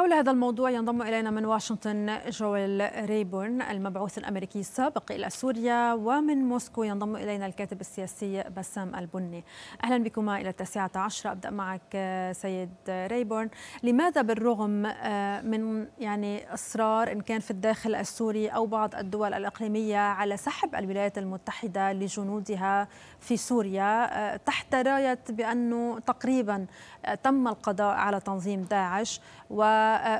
حول هذا الموضوع ينضم إلينا من واشنطن جويل ريبون المبعوث الأمريكي السابق إلى سوريا ومن موسكو ينضم إلينا الكاتب السياسي بسام البني أهلا بكما إلى التاسعة عشرة أبدأ معك سيد ريبون لماذا بالرغم آه، من يعني إصرار إن كان في الداخل السوري أو بعض الدول الإقليمية على سحب الولايات المتحدة لجنودها في سوريا آه، تحت راية بأنه تقريبا آه، تم القضاء على تنظيم داعش و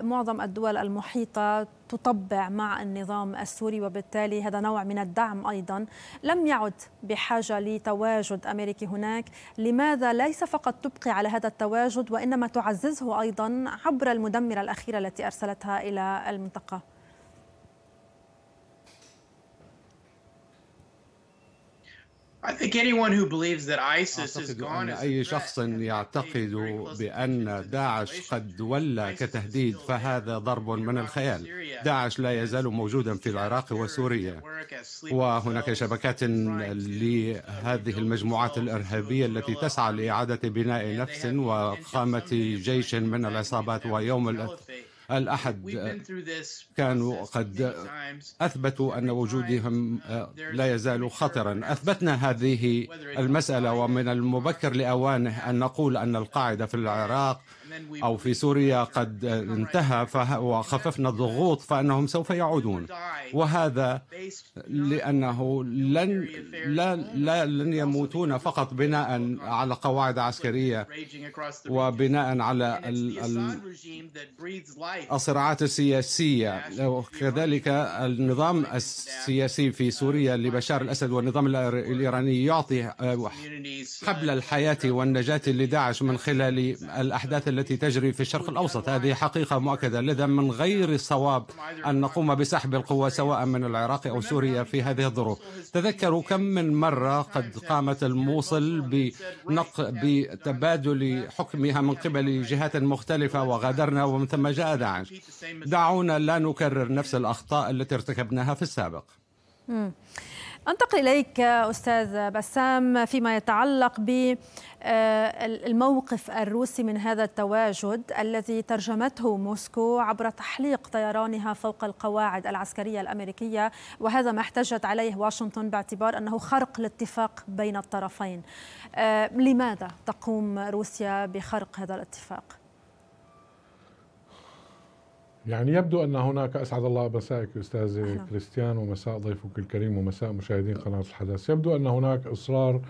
ومعظم الدول المحيطة تطبع مع النظام السوري وبالتالي هذا نوع من الدعم أيضا لم يعد بحاجة لتواجد أمريكي هناك لماذا ليس فقط تبقي على هذا التواجد وإنما تعززه أيضا عبر المدمرة الأخيرة التي أرسلتها إلى المنطقة I think anyone who believes that ISIS is gone أي شخص يعتقد بأن داعش قد ولى كتهديد فهذا ضرب من الخيال داعش لا يزال موجودا في العراق وسوريا وهناك شبكات لهذه المجموعات الإرهابية التي تسعى لإعادة بناء نفس وقامة جيش من العصابات ويوم الأحد كانوا قد أثبتوا أن وجودهم آه، لا يزال خطرا أثبتنا هذه المسألة ومن المبكر لأوانه أن نقول أن القاعدة في العراق أو في سوريا قد انتهى وخففنا الضغوط فأنهم سوف يعودون وهذا لأنه لن لا لا لن يموتون فقط بناء على قواعد عسكرية وبناء على الصراعات السياسية وكذلك النظام السياسي في سوريا لبشار الأسد والنظام الإيراني يعطي حبل الحياة والنجاة لداعش من خلال الأحداث التي التي تجري في الشرق الأوسط هذه حقيقة مؤكدة لذا من غير الصواب أن نقوم بسحب القوة سواء من العراق أو سوريا في هذه الظروف تذكروا كم من مرة قد قامت الموصل بنق... بتبادل حكمها من قبل جهات مختلفة وغادرنا ومن ثم جاء داعش دعونا لا نكرر نفس الأخطاء التي ارتكبناها في السابق أنتقل إليك أستاذ بسام فيما يتعلق بالموقف آه، الروسي من هذا التواجد الذي ترجمته موسكو عبر تحليق طيرانها فوق القواعد العسكرية الأمريكية وهذا ما احتجت عليه واشنطن باعتبار أنه خرق الاتفاق بين الطرفين آه، لماذا تقوم روسيا بخرق هذا الاتفاق؟ يعني يبدو ان هناك اسعد الله مسائك استاذ كريستيان ومساء ضيفك الكريم ومساء مشاهدين قناه الحدث يبدو ان هناك اصرار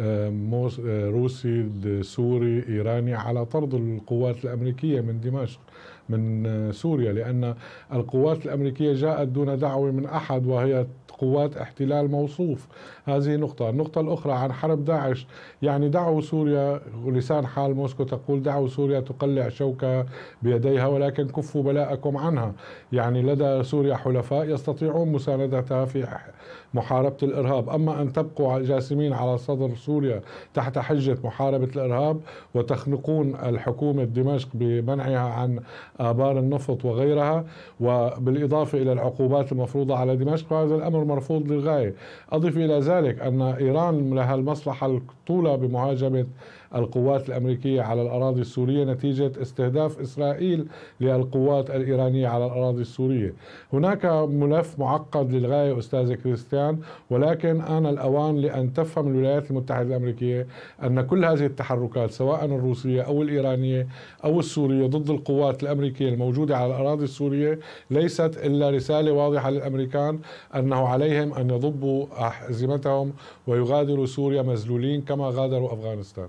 آه، آه، روسي سوري ايراني على طرد القوات الامريكيه من دمشق من آه، سوريا لأن القوات الأمريكية جاءت دون دعوة من أحد وهي قوات احتلال موصوف هذه نقطة النقطة الأخرى عن حرب داعش يعني دعوا سوريا ولسان حال موسكو تقول دعوا سوريا تقلع شوكة بيديها ولكن كفوا بلاءكم عنها يعني لدى سوريا حلفاء يستطيعون مساندتها في محاربة الإرهاب أما أن تبقوا جاسمين على صدر سوريا تحت حجة محاربة الإرهاب وتخنقون الحكومة دمشق بمنعها عن آبار النفط وغيرها وبالإضافة إلى العقوبات المفروضة على دمشق وهذا الأمر مرفوض للغاية أضف إلى ذلك أن إيران لها المصلحة الطولة بمهاجمة القوات الأمريكية على الأراضي السورية نتيجة استهداف إسرائيل للقوات الإيرانية على الأراضي السورية هناك ملف معقد للغاية أستاذ كريستيان ولكن آن الأوان لأن تفهم الولايات المتحدة الأمريكية أن كل هذه التحركات سواء الروسية أو الإيرانية أو السورية ضد القوات الأمريكية الموجودة على الأراضي السورية ليست إلا رسالة واضحة للأمريكان أنه عليهم أن يضبوا أحزمتهم ويغادروا سوريا مزلولين كما غادروا أفغانستان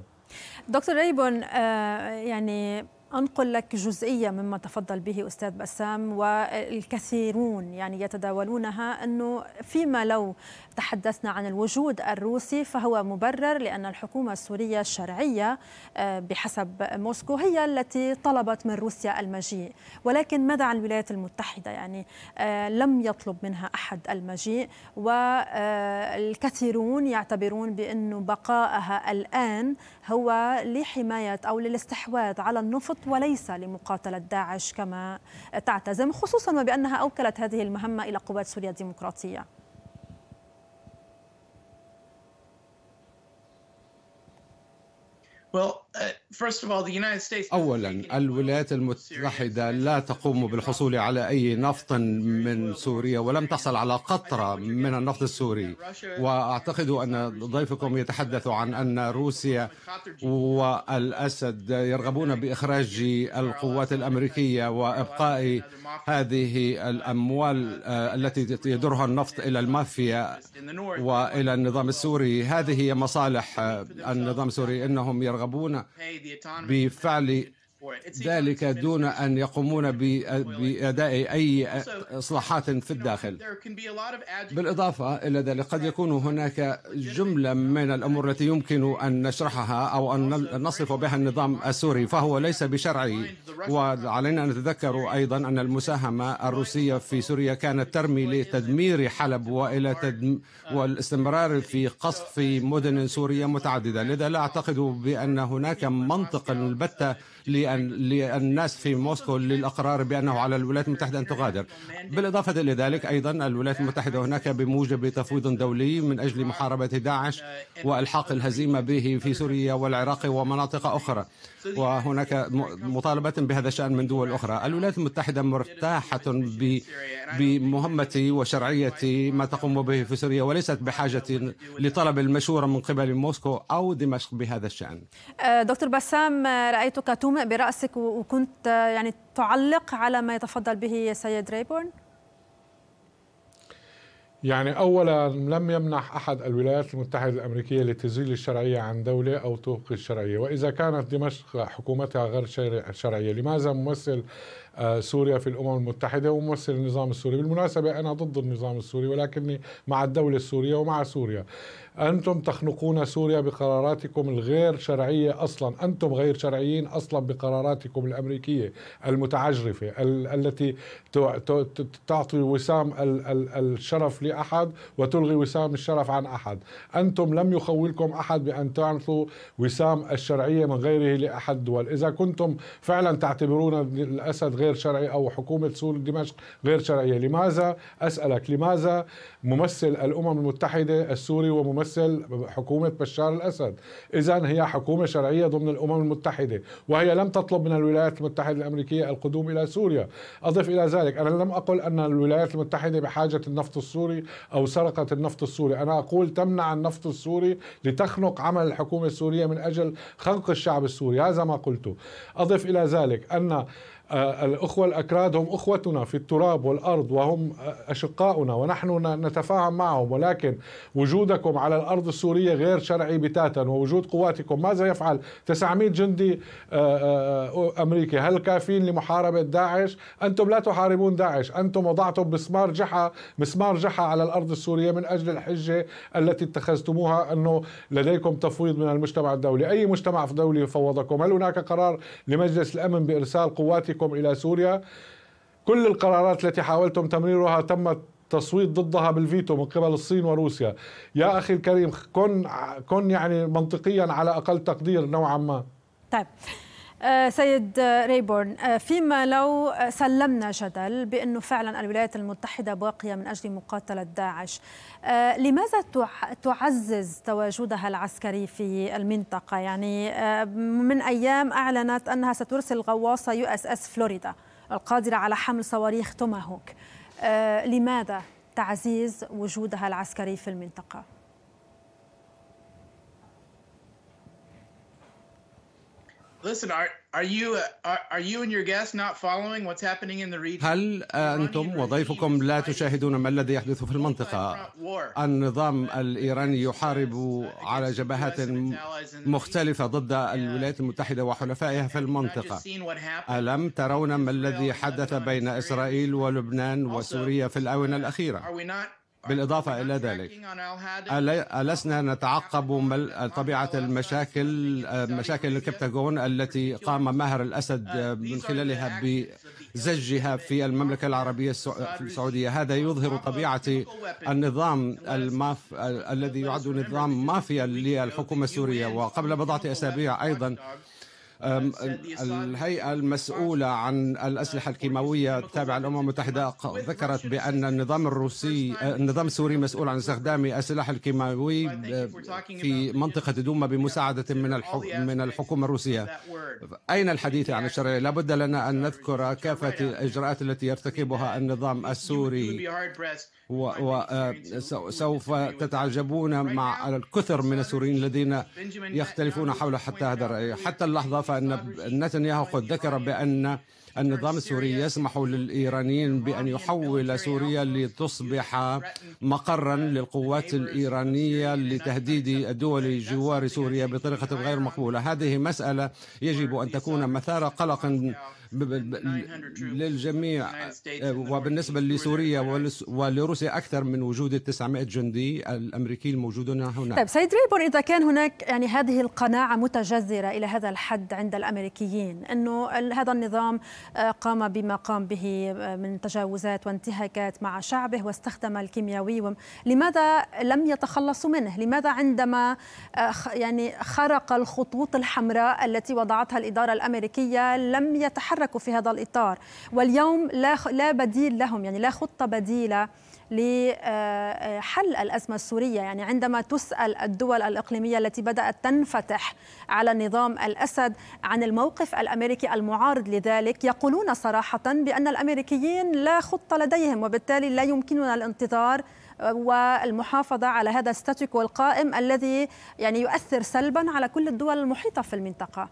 دكتور ريبون آه، يعني أنقل لك جزئية مما تفضل به أستاذ بسام والكثيرون يعني يتداولونها أنه فيما لو تحدثنا عن الوجود الروسي فهو مبرر لأن الحكومة السورية الشرعية آه، بحسب موسكو هي التي طلبت من روسيا المجيء ولكن ماذا عن الولايات المتحدة يعني آه، لم يطلب منها أحد المجيء والكثيرون آه، يعتبرون بأن بقائها الآن هو لحماية أو للاستحواذ على النفط وليس لمقاتلة داعش كما تعتزم خصوصا وبأنها أوكلت هذه المهمة إلى قوات سوريا الديمقراطية Well, uh, اولا الولايات المتحده لا تقوم بالحصول على اي نفط من سوريا ولم تحصل على قطره من النفط السوري واعتقد ان ضيفكم يتحدث عن ان روسيا والاسد يرغبون باخراج القوات الامريكيه وابقاء هذه الاموال uh, uh, التي يدرها النفط الى المافيا والى النظام السوري هذه هي مصالح uh, النظام السوري انهم يرغبون the autonomy. be fairly ذلك دون أن يقومون بأداء أي إصلاحات في الداخل بالإضافة إلى ذلك قد يكون هناك جملة من الأمور التي يمكن أن نشرحها أو أن نصف بها النظام السوري فهو ليس بشرعي وعلينا أن نتذكر أيضا أن المساهمة الروسية في سوريا كانت ترمي لتدمير حلب وإلى تدم والاستمرار في قصف مدن سورية متعددة لذا لا أعتقد بأن هناك منطق البتة للناس في موسكو للأقرار بأنه على الولايات المتحدة أن تغادر بالإضافة إلى ذلك أيضا الولايات المتحدة هناك بموجب تفويض دولي من أجل محاربة داعش وإلحاق الهزيمة به في سوريا والعراق ومناطق أخرى وهناك مطالبات بهذا الشأن من دول أخرى الولايات المتحدة مرتاحة بمهمة وشرعية ما تقوم به في سوريا وليست بحاجة لطلب المشورة من قبل موسكو أو دمشق بهذا الشأن آه، دكتور بسام آه، رأيتك تومئ برأسك وكنت آه، يعني تعلق على ما يتفضل به سيد ريبورن يعني اولا لم يمنح احد الولايات المتحده الامريكيه لتزيل الشرعيه عن دوله او توقي الشرعيه، واذا كانت دمشق حكومتها غير شرعيه، لماذا ممثل آه، سوريا في الامم المتحده وممثل النظام السوري بالمناسبه انا ضد النظام السوري ولكني مع الدوله السوريه ومع سوريا انتم تخنقون سوريا بقراراتكم الغير شرعيه اصلا انتم غير شرعيين اصلا بقراراتكم الامريكيه المتعجرفه التي تعطي وسام الشرف لاحد وتلغي وسام الشرف عن احد انتم لم يخولكم احد بان تعطوا وسام الشرعيه من غيره لاحد دول اذا كنتم فعلا تعتبرون الاسد غير غير شرعي أو حكومة سور دمشق غير شرعية لماذا؟ أسألك لماذا ممثل الأمم المتحدة السوري وممثل حكومة بشار الأسد إذا هي حكومة شرعية ضمن الأمم المتحدة وهي لم تطلب من الولايات المتحدة الأمريكية القدوم إلى سوريا أضف إلى ذلك أنا لم أقل أن الولايات المتحدة بحاجة النفط السوري أو سرقة النفط السوري أنا أقول تمنع النفط السوري لتخنق عمل الحكومة السورية من أجل خنق الشعب السوري هذا ما قلته أضف إلى ذلك أن آه، الأخوة الأكراد هم أخوتنا في التراب والأرض وهم أشقاؤنا ونحن نتفاهم معهم ولكن وجودكم على الأرض السورية غير شرعي بتاتا ووجود قواتكم ماذا يفعل 900 جندي آه، آه، أمريكي هل كافين لمحاربة داعش أنتم لا تحاربون داعش أنتم وضعتم مسمار جحا مسمار جحا على الأرض السورية من أجل الحجة التي اتخذتموها أنه لديكم تفويض من المجتمع الدولي أي مجتمع دولي فوضكم هل هناك قرار لمجلس الأمن بإرسال قواتكم بكم إلى سوريا كل القرارات التي حاولتم تمريرها تم تصويت ضدها بالفيتو من قبل الصين وروسيا يا أخي الكريم كن, كن يعني منطقيا على أقل تقدير نوعا ما طيب آه، سيد ريبورن آه، فيما لو سلمنا جدل بأنه فعلا الولايات المتحدة باقية من أجل مقاتلة داعش آه، لماذا تعزز تواجدها العسكري في المنطقة يعني من أيام أعلنت أنها سترسل غواصة يو اس اس فلوريدا القادرة على حمل صواريخ توماهوك لماذا تعزيز وجودها العسكري في المنطقة؟ Listen, are are you are, are you and your guests not following what's happening in the region? هل آه، أنتم وضيفكم لا تشاهدون ما الذي يحدث في المنطقة؟ النظام الإيراني يحارب على جبهات مختلفة ضد الولايات المتحدة وحلفائها في المنطقة. ألم ترون ما الذي حدث بين إسرائيل ولبنان وسوريا في الآونة الأخيرة؟ بالإضافة إلى ذلك ألسنا نتعقب طبيعة المشاكل مشاكل الكبتاغون التي قام ماهر uh, الأسد من خلالها بزجها في المملكة العربية السعودية هذا يظهر طبيعة النظام الماف... الذي يعد نظام مافيا للحكومة السورية وقبل بضعة أسابيع أيضا الهيئة المسؤولة عن الأسلحة الكيماوية التابعة للأمم المتحدة ذكرت بأن النظام الروسي آه، النظام السوري مسؤول عن استخدام السلاح الكيماوي في منطقة دوما بمساعدة من من الحكومة الروسية أين الحديث عن الشرعية؟ لابد لنا أن نذكر كافة الإجراءات التي يرتكبها النظام السوري وسوف آه، تتعجبون مع الكثر من السوريين الذين يختلفون حول حتى هذا الرأي حتى اللحظة ان نتنياهو قد ذكر بان النظام السوري يسمح للايرانيين بان يحول سوريا لتصبح مقرا للقوات الايرانيه لتهديد الدول جوار سوريا بطريقه غير مقبوله، هذه مساله يجب ان تكون مثار قلق للجميع آه، وبالنسبة لسوريا ولروسيا أكثر من وجود 900 جندي الأمريكي الموجودون هنا طيب سيد ريبون إذا كان هناك يعني هذه القناعة متجذرة إلى هذا الحد عند الأمريكيين أنه هذا النظام آه، قام بما قام به آه، من تجاوزات وانتهاكات مع شعبه واستخدم الكيميائي لماذا لم يتخلصوا منه لماذا عندما يعني خرق الخطوط الحمراء التي وضعتها الإدارة الأمريكية لم يتحرك يتحركوا في هذا الإطار واليوم لا لا بديل لهم يعني لا خطة بديلة لحل آه، آه، الأزمة السورية يعني عندما تسأل الدول الإقليمية التي بدأت تنفتح على نظام الأسد عن الموقف الأمريكي المعارض لذلك يقولون صراحة بأن الأمريكيين لا خطة لديهم وبالتالي لا يمكننا الانتظار آه، والمحافظة على هذا الستاتيكو القائم الذي يعني يؤثر سلبا على كل الدول المحيطة في المنطقة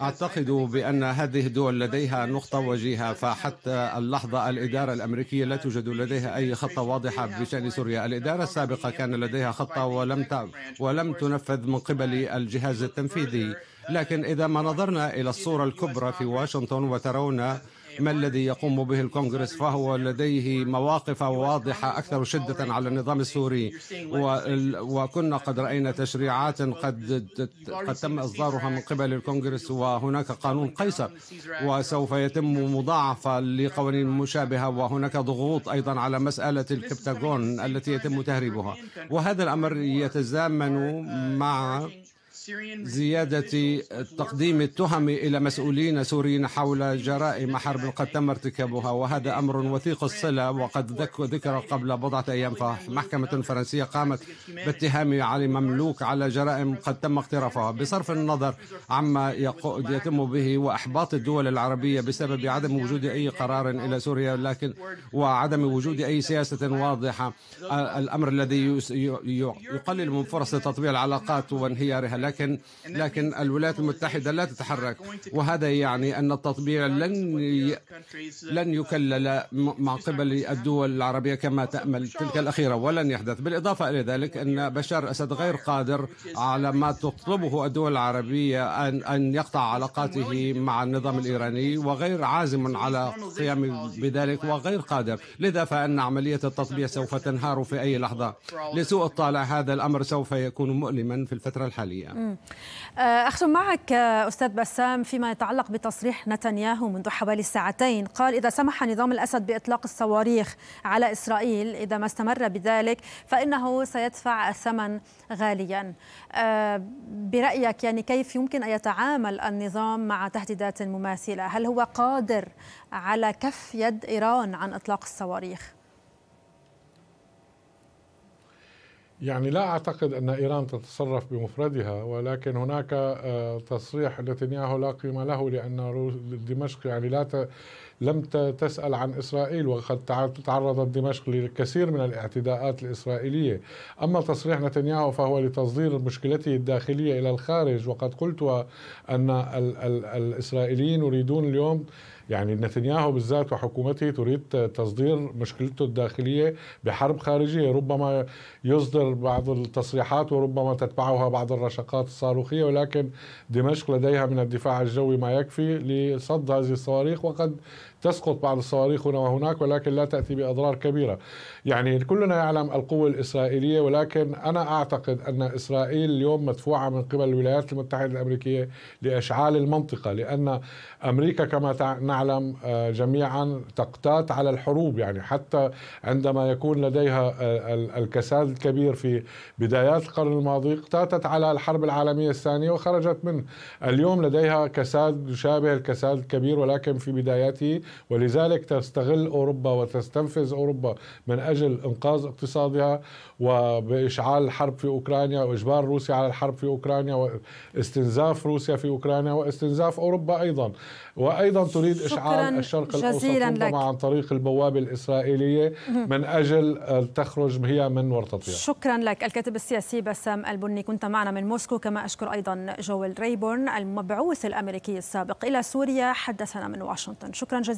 أعتقد بأن هذه الدول لديها نقطة وجيهة فحتى اللحظة الإدارة الأمريكية لا توجد لديها أي خطة واضحة بشأن سوريا الإدارة السابقة كان لديها خطة ولم ولم تنفذ من قبل الجهاز التنفيذي uh, لكن إذا ما uh, نظرنا uh, إلى الصورة الكبرى في واشنطن وترون ما الذي يقوم به الكونغرس فهو لديه مواقف واضحة أكثر شدة على النظام السوري وكنا قد رأينا تشريعات قد قد تم إصدارها من قبل الكونغرس وهناك قانون قيصر وسوف يتم مضاعفة لقوانين مشابهة وهناك ضغوط أيضا على مسألة الكبتاغون التي يتم تهريبها وهذا الأمر يتزامن مع زيادة تقديم التهم إلى مسؤولين سوريين حول جرائم حرب قد تم ارتكابها وهذا أمر وثيق الصلة وقد ذكر قبل بضعة أيام فمحكمة فرنسية قامت باتهام علي مملوك على جرائم قد تم اقترافها بصرف النظر عما يتم به وإحباط الدول العربية بسبب عدم وجود أي قرار إلى سوريا لكن وعدم وجود أي سياسة واضحة الأمر الذي يقلل من فرص تطبيع العلاقات وانهيارها لكن لكن لكن الولايات المتحدة لا تتحرك وهذا يعني أن التطبيع لن لن يكلل مع قبل الدول العربية كما تأمل تلك الأخيرة ولن يحدث بالإضافة إلى ذلك أن بشار أسد غير قادر على ما تطلبه الدول العربية أن أن يقطع علاقاته مع النظام الإيراني وغير عازم على القيام بذلك وغير قادر لذا فإن عملية التطبيع سوف تنهار في أي لحظة لسوء الطالع هذا الأمر سوف يكون مؤلما في الفترة الحالية آه، أختم معك آه، أستاذ بسام فيما يتعلق بتصريح نتنياهو منذ حوالي ساعتين قال إذا سمح نظام الأسد بإطلاق الصواريخ على إسرائيل إذا ما استمر بذلك فإنه سيدفع الثمن غاليا آه، برأيك يعني كيف يمكن أن يتعامل النظام مع تهديدات مماثلة هل هو قادر على كف يد إيران عن إطلاق الصواريخ؟ يعني لا أعتقد أن إيران تتصرف بمفردها ولكن هناك آه، تصريح نتنياهو لا قيمة له لأن دمشق يعني لا ت... لم تسأل عن إسرائيل وقد تعرضت دمشق لكثير من الاعتداءات الإسرائيلية أما تصريح نتنياهو فهو لتصدير مشكلته الداخلية إلى الخارج وقد قلت أن ال ال الإسرائيليين يريدون اليوم يعني نتنياهو بالذات وحكومته تريد تصدير مشكلته الداخليه بحرب خارجيه ربما يصدر بعض التصريحات وربما تتبعها بعض الرشقات الصاروخيه ولكن دمشق لديها من الدفاع الجوي ما يكفي لصد هذه الصواريخ وقد تسقط بعض الصواريخ هنا وهناك ولكن لا تأتي بأضرار كبيرة يعني كلنا يعلم القوة الإسرائيلية ولكن أنا أعتقد أن إسرائيل اليوم مدفوعة من قبل الولايات المتحدة الأمريكية لإشعال المنطقة لأن أمريكا كما نعلم آه، جميعا تقتات على الحروب يعني حتى عندما يكون لديها آه، الكساد الكبير في بدايات القرن الماضي اقتاتت على الحرب العالمية الثانية وخرجت منه اليوم لديها كساد يشابه الكساد الكبير ولكن في بداياته ولذلك تستغل أوروبا وتستنفذ أوروبا من أجل إنقاذ اقتصادها وبإشعال الحرب في أوكرانيا وإجبار روسيا على الحرب في أوكرانيا واستنزاف روسيا في أوكرانيا واستنزاف أوروبا أيضا وأيضا تريد إشعال الشرق الأوسط عن طريق البوابة الإسرائيلية من أجل تخرج هي من ورطتها شكرا لك الكاتب السياسي بسام البني كنت معنا من موسكو كما أشكر أيضا جويل ريبورن المبعوث الأمريكي السابق إلى سوريا حدثنا من واشنطن شكرا جزيلا